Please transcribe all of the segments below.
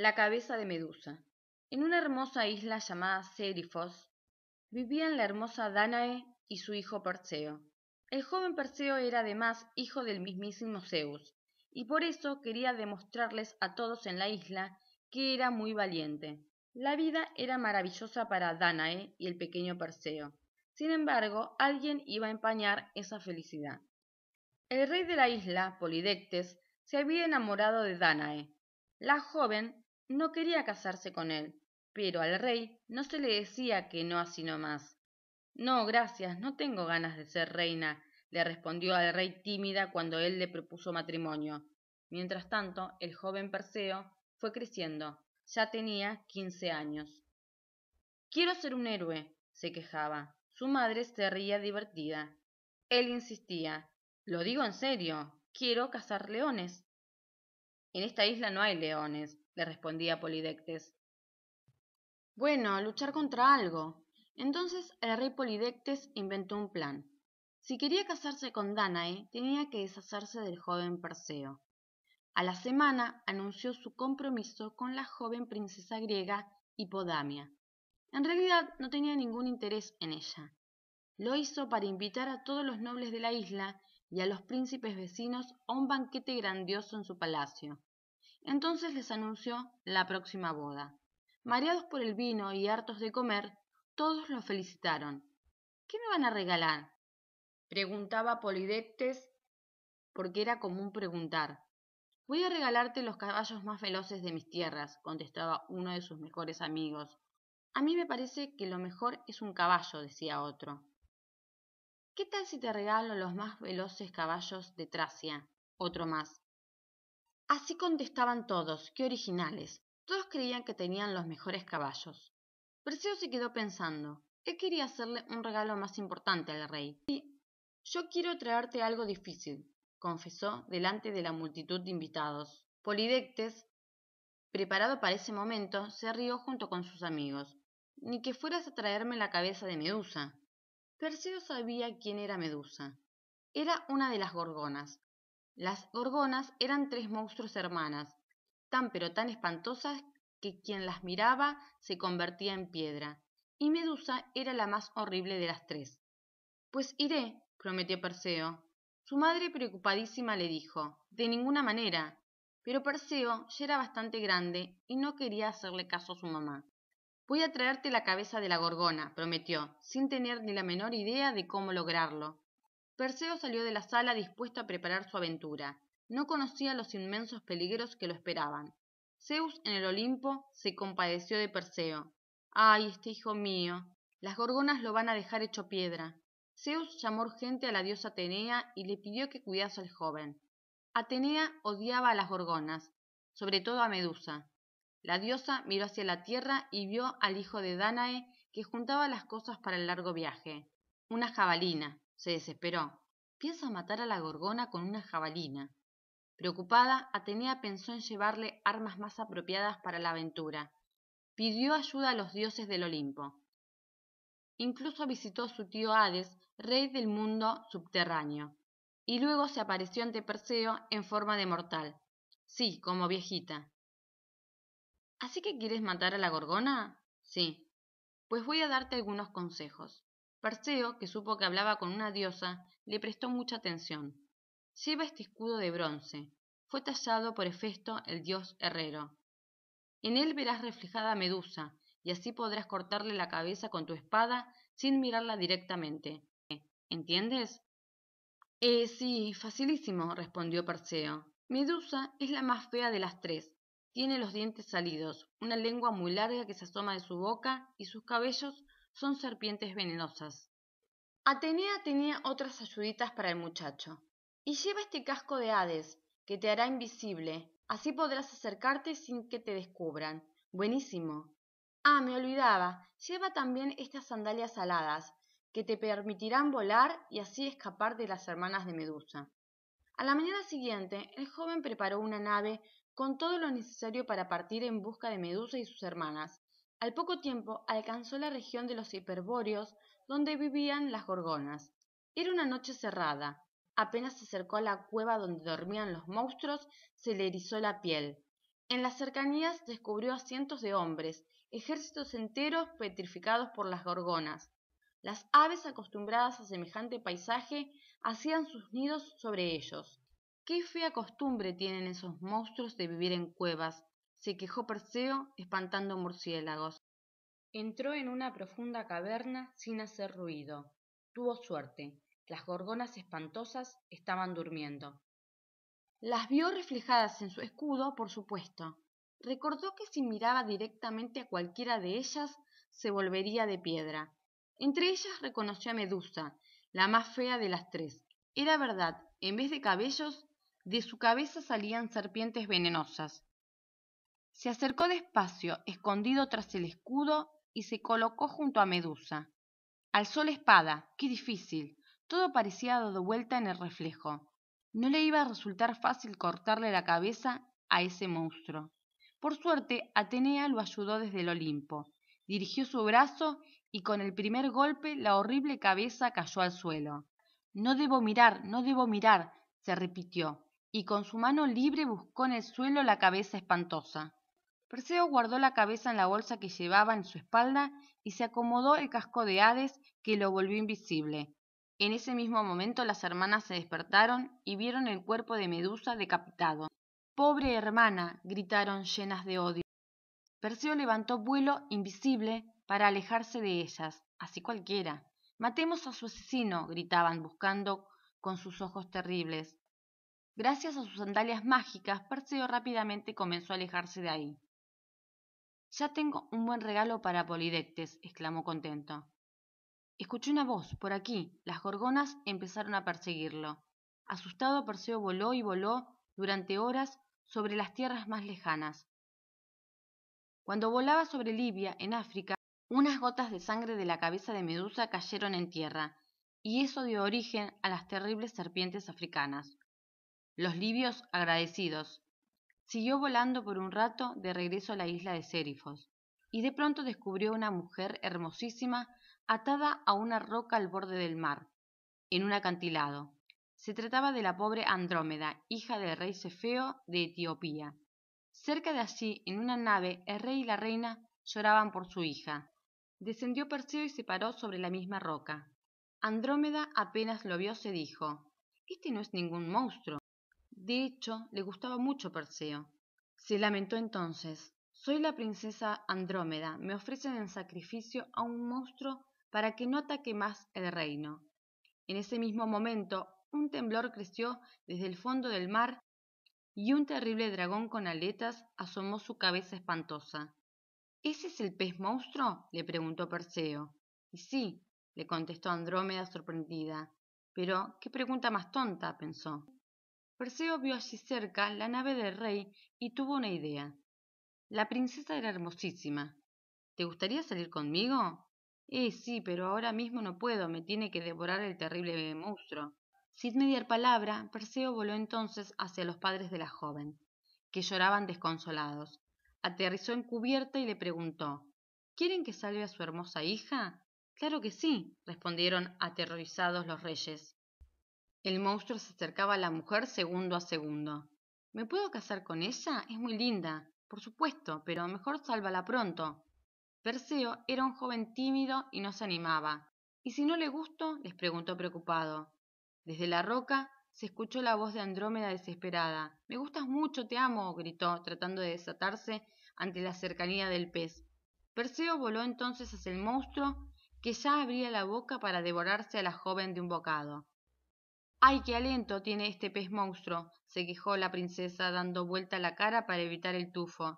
La cabeza de Medusa. En una hermosa isla llamada Serifos vivían la hermosa Danae y su hijo Perseo. El joven Perseo era además hijo del mismísimo Zeus, y por eso quería demostrarles a todos en la isla que era muy valiente. La vida era maravillosa para Danae y el pequeño Perseo. Sin embargo, alguien iba a empañar esa felicidad. El rey de la isla, Polidectes, se había enamorado de Danae. La joven no quería casarse con él, pero al rey no se le decía que no así nomás. No, gracias, no tengo ganas de ser reina, le respondió al rey tímida cuando él le propuso matrimonio. Mientras tanto, el joven Perseo fue creciendo, ya tenía quince años. Quiero ser un héroe, se quejaba. Su madre se ría divertida. Él insistía. Lo digo en serio, quiero cazar leones. En esta isla no hay leones, le respondía Polidectes. Bueno, luchar contra algo. Entonces el rey Polidectes inventó un plan. Si quería casarse con Danae, tenía que deshacerse del joven Perseo. A la semana anunció su compromiso con la joven princesa griega Hipodamia. En realidad no tenía ningún interés en ella. Lo hizo para invitar a todos los nobles de la isla y a los príncipes vecinos a un banquete grandioso en su palacio. Entonces les anunció la próxima boda. Mareados por el vino y hartos de comer, todos los felicitaron. ¿Qué me van a regalar? preguntaba Polidectes, porque era común preguntar. Voy a regalarte los caballos más veloces de mis tierras, contestaba uno de sus mejores amigos. A mí me parece que lo mejor es un caballo, decía otro. ¿Qué tal si te regalo los más veloces caballos de Tracia? Otro más. Así contestaban todos, qué originales. Todos creían que tenían los mejores caballos. Perseo se quedó pensando. Él quería hacerle un regalo más importante al rey. Sí, yo quiero traerte algo difícil, confesó delante de la multitud de invitados. Polidectes, preparado para ese momento, se rió junto con sus amigos. Ni que fueras a traerme la cabeza de Medusa. Perseo sabía quién era Medusa. Era una de las gorgonas, las Gorgonas eran tres monstruos hermanas, tan pero tan espantosas que quien las miraba se convertía en piedra, y Medusa era la más horrible de las tres. Pues iré, prometió Perseo. Su madre preocupadísima le dijo, de ninguna manera. Pero Perseo ya era bastante grande y no quería hacerle caso a su mamá. Voy a traerte la cabeza de la gorgona, prometió, sin tener ni la menor idea de cómo lograrlo. Perseo salió de la sala dispuesto a preparar su aventura. No conocía los inmensos peligros que lo esperaban. Zeus en el Olimpo se compadeció de Perseo. Ay, este hijo mío. Las gorgonas lo van a dejar hecho piedra. Zeus llamó urgente a la diosa Atenea y le pidió que cuidase al joven. Atenea odiaba a las gorgonas, sobre todo a Medusa. La diosa miró hacia la tierra y vio al hijo de Danae que juntaba las cosas para el largo viaje. Una jabalina. Se desesperó. Piensa matar a la gorgona con una jabalina. Preocupada, Atenea pensó en llevarle armas más apropiadas para la aventura. Pidió ayuda a los dioses del Olimpo. Incluso visitó a su tío Hades, rey del mundo subterráneo, y luego se apareció ante Perseo en forma de mortal. Sí, como viejita. ¿Así que quieres matar a la gorgona? Sí. Pues voy a darte algunos consejos. Perseo, que supo que hablaba con una diosa, le prestó mucha atención. Lleva este escudo de bronce. Fue tallado por Hefesto, el dios herrero. En él verás reflejada a Medusa, y así podrás cortarle la cabeza con tu espada sin mirarla directamente. ¿Entiendes? Eh, sí, facilísimo, respondió Perseo. Medusa es la más fea de las tres. Tiene los dientes salidos, una lengua muy larga que se asoma de su boca y sus cabellos son serpientes venenosas. Atenea tenía otras ayuditas para el muchacho. Y lleva este casco de Hades, que te hará invisible. Así podrás acercarte sin que te descubran. Buenísimo. Ah, me olvidaba. Lleva también estas sandalias aladas, que te permitirán volar y así escapar de las hermanas de Medusa. A la mañana siguiente, el joven preparó una nave con todo lo necesario para partir en busca de Medusa y sus hermanas. Al poco tiempo alcanzó la región de los hiperbóreos donde vivían las gorgonas. Era una noche cerrada. Apenas se acercó a la cueva donde dormían los monstruos, se le erizó la piel. En las cercanías descubrió a cientos de hombres, ejércitos enteros petrificados por las gorgonas. Las aves acostumbradas a semejante paisaje hacían sus nidos sobre ellos. Qué fea costumbre tienen esos monstruos de vivir en cuevas, se quejó Perseo espantando murciélagos. Entró en una profunda caverna sin hacer ruido. Tuvo suerte. Las gorgonas espantosas estaban durmiendo. Las vio reflejadas en su escudo, por supuesto. Recordó que si miraba directamente a cualquiera de ellas, se volvería de piedra. Entre ellas reconoció a Medusa, la más fea de las tres. Era verdad, en vez de cabellos, de su cabeza salían serpientes venenosas. Se acercó despacio, escondido tras el escudo, y se colocó junto a Medusa. Alzó la espada, qué difícil. Todo parecía dado vuelta en el reflejo. No le iba a resultar fácil cortarle la cabeza a ese monstruo. Por suerte, Atenea lo ayudó desde el Olimpo. Dirigió su brazo y con el primer golpe la horrible cabeza cayó al suelo. No debo mirar, no debo mirar, se repitió, y con su mano libre buscó en el suelo la cabeza espantosa. Perseo guardó la cabeza en la bolsa que llevaba en su espalda y se acomodó el casco de Hades que lo volvió invisible. En ese mismo momento las hermanas se despertaron y vieron el cuerpo de Medusa decapitado. Pobre hermana, gritaron llenas de odio. Perseo levantó vuelo invisible para alejarse de ellas, así cualquiera. Matemos a su asesino, gritaban buscando con sus ojos terribles. Gracias a sus sandalias mágicas, Perseo rápidamente comenzó a alejarse de ahí. Ya tengo un buen regalo para Polidectes, exclamó contento. Escuché una voz por aquí. Las gorgonas empezaron a perseguirlo. Asustado, Perseo voló y voló durante horas sobre las tierras más lejanas. Cuando volaba sobre Libia, en África, unas gotas de sangre de la cabeza de Medusa cayeron en tierra, y eso dio origen a las terribles serpientes africanas. Los libios, agradecidos, Siguió volando por un rato de regreso a la isla de Serifos, y de pronto descubrió una mujer hermosísima atada a una roca al borde del mar, en un acantilado. Se trataba de la pobre Andrómeda, hija del rey Cefeo de Etiopía. Cerca de allí, en una nave, el rey y la reina lloraban por su hija. Descendió Perseo y se paró sobre la misma roca. Andrómeda apenas lo vio, se dijo Este no es ningún monstruo, de hecho, le gustaba mucho Perseo. Se lamentó entonces. Soy la princesa Andrómeda. Me ofrecen en sacrificio a un monstruo para que no ataque más el reino. En ese mismo momento, un temblor creció desde el fondo del mar y un terrible dragón con aletas asomó su cabeza espantosa. ¿Ese es el pez monstruo? le preguntó Perseo. Y sí, le contestó Andrómeda sorprendida. Pero, ¿qué pregunta más tonta? pensó. Perseo vio allí cerca la nave del rey y tuvo una idea. La princesa era hermosísima. ¿Te gustaría salir conmigo? Eh, sí, pero ahora mismo no puedo, me tiene que devorar el terrible monstruo. Sin mediar palabra, Perseo voló entonces hacia los padres de la joven, que lloraban desconsolados. Aterrizó en cubierta y le preguntó ¿Quieren que salve a su hermosa hija? Claro que sí, respondieron aterrorizados los reyes. El monstruo se acercaba a la mujer segundo a segundo. ¿Me puedo casar con ella? Es muy linda. Por supuesto, pero mejor sálvala pronto. Perseo era un joven tímido y no se animaba. ¿Y si no le gustó, les preguntó preocupado. Desde la roca se escuchó la voz de Andrómeda desesperada. Me gustas mucho, te amo, gritó, tratando de desatarse ante la cercanía del pez. Perseo voló entonces hacia el monstruo, que ya abría la boca para devorarse a la joven de un bocado. ¡Ay, qué aliento tiene este pez monstruo! se quejó la princesa dando vuelta la cara para evitar el tufo.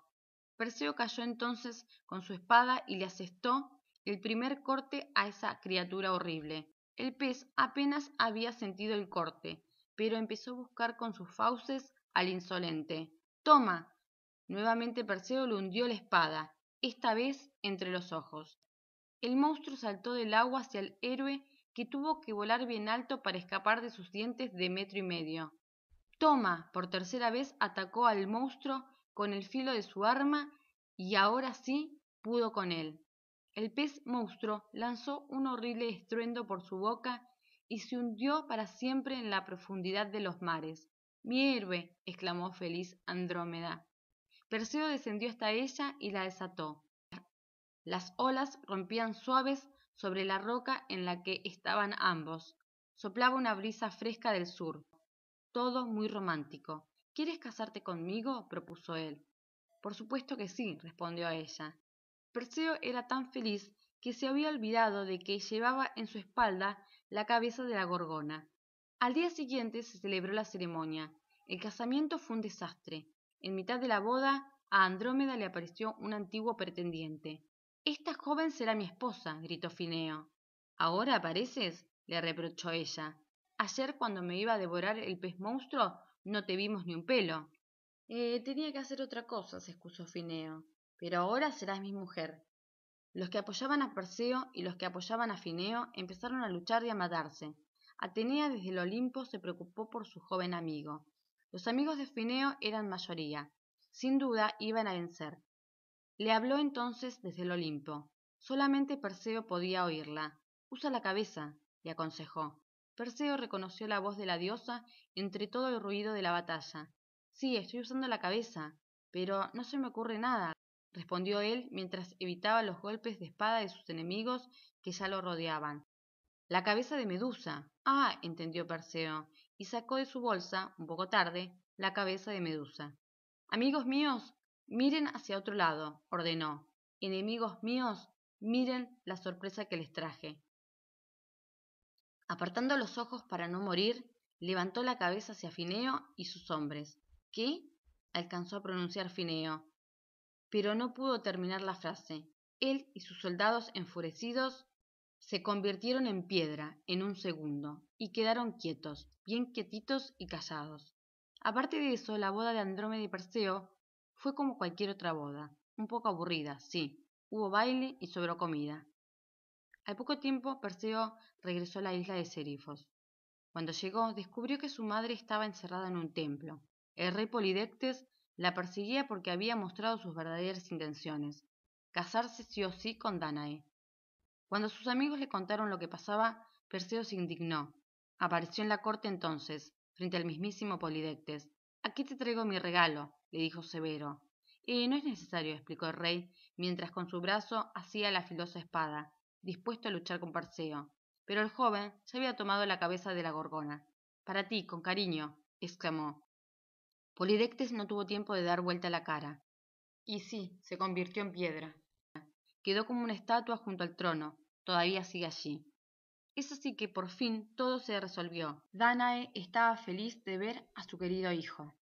Perseo cayó entonces con su espada y le asestó el primer corte a esa criatura horrible. El pez apenas había sentido el corte, pero empezó a buscar con sus fauces al insolente. ¡Toma! Nuevamente Perseo le hundió la espada, esta vez entre los ojos. El monstruo saltó del agua hacia el héroe que tuvo que volar bien alto para escapar de sus dientes de metro y medio. Toma, por tercera vez atacó al monstruo con el filo de su arma y ahora sí pudo con él. El pez monstruo lanzó un horrible estruendo por su boca y se hundió para siempre en la profundidad de los mares. —¡Mierve! exclamó feliz Andrómeda. Perseo descendió hasta ella y la desató. Las olas rompían suaves sobre la roca en la que estaban ambos. Soplaba una brisa fresca del sur. Todo muy romántico. ¿Quieres casarte conmigo? propuso él. Por supuesto que sí, respondió ella. Perseo era tan feliz que se había olvidado de que llevaba en su espalda la cabeza de la gorgona. Al día siguiente se celebró la ceremonia. El casamiento fue un desastre. En mitad de la boda, a Andrómeda le apareció un antiguo pretendiente. Esta joven será mi esposa, gritó Fineo. ¿Ahora apareces? le reprochó ella. Ayer cuando me iba a devorar el pez monstruo no te vimos ni un pelo. Eh, tenía que hacer otra cosa, se excusó Fineo. Pero ahora serás mi mujer. Los que apoyaban a Perseo y los que apoyaban a Fineo empezaron a luchar y a matarse. Atenea desde el Olimpo se preocupó por su joven amigo. Los amigos de Fineo eran mayoría. Sin duda iban a vencer le habló entonces desde el olimpo solamente perseo podía oírla usa la cabeza le aconsejó perseo reconoció la voz de la diosa entre todo el ruido de la batalla sí estoy usando la cabeza pero no se me ocurre nada respondió él mientras evitaba los golpes de espada de sus enemigos que ya lo rodeaban la cabeza de medusa ah entendió perseo y sacó de su bolsa un poco tarde la cabeza de medusa amigos míos Miren hacia otro lado, ordenó. Enemigos míos, miren la sorpresa que les traje. Apartando los ojos para no morir, levantó la cabeza hacia Fineo y sus hombres. ¿Qué? alcanzó a pronunciar Fineo. Pero no pudo terminar la frase. Él y sus soldados enfurecidos se convirtieron en piedra en un segundo y quedaron quietos, bien quietitos y callados. Aparte de eso, la boda de Andrómeda y Perseo fue como cualquier otra boda, un poco aburrida, sí. Hubo baile y sobró comida. Al poco tiempo, Perseo regresó a la isla de Serifos. Cuando llegó, descubrió que su madre estaba encerrada en un templo. El rey Polidectes la perseguía porque había mostrado sus verdaderas intenciones, casarse sí o sí con Danae. Cuando sus amigos le contaron lo que pasaba, Perseo se indignó. Apareció en la corte entonces, frente al mismísimo Polidectes, Aquí te traigo mi regalo, le dijo Severo. Eh, no es necesario, explicó el rey, mientras con su brazo hacía la filosa espada, dispuesto a luchar con Parseo. Pero el joven ya había tomado la cabeza de la gorgona. Para ti, con cariño, exclamó. Polidectes no tuvo tiempo de dar vuelta la cara. Y sí, se convirtió en piedra. Quedó como una estatua junto al trono. Todavía sigue allí. Es así que por fin todo se resolvió. Danae estaba feliz de ver a su querido hijo.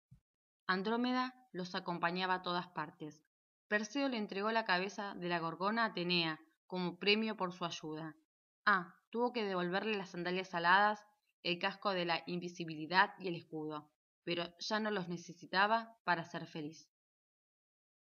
Andrómeda los acompañaba a todas partes. Perseo le entregó la cabeza de la gorgona a Atenea como premio por su ayuda. Ah, tuvo que devolverle las sandalias aladas, el casco de la invisibilidad y el escudo, pero ya no los necesitaba para ser feliz.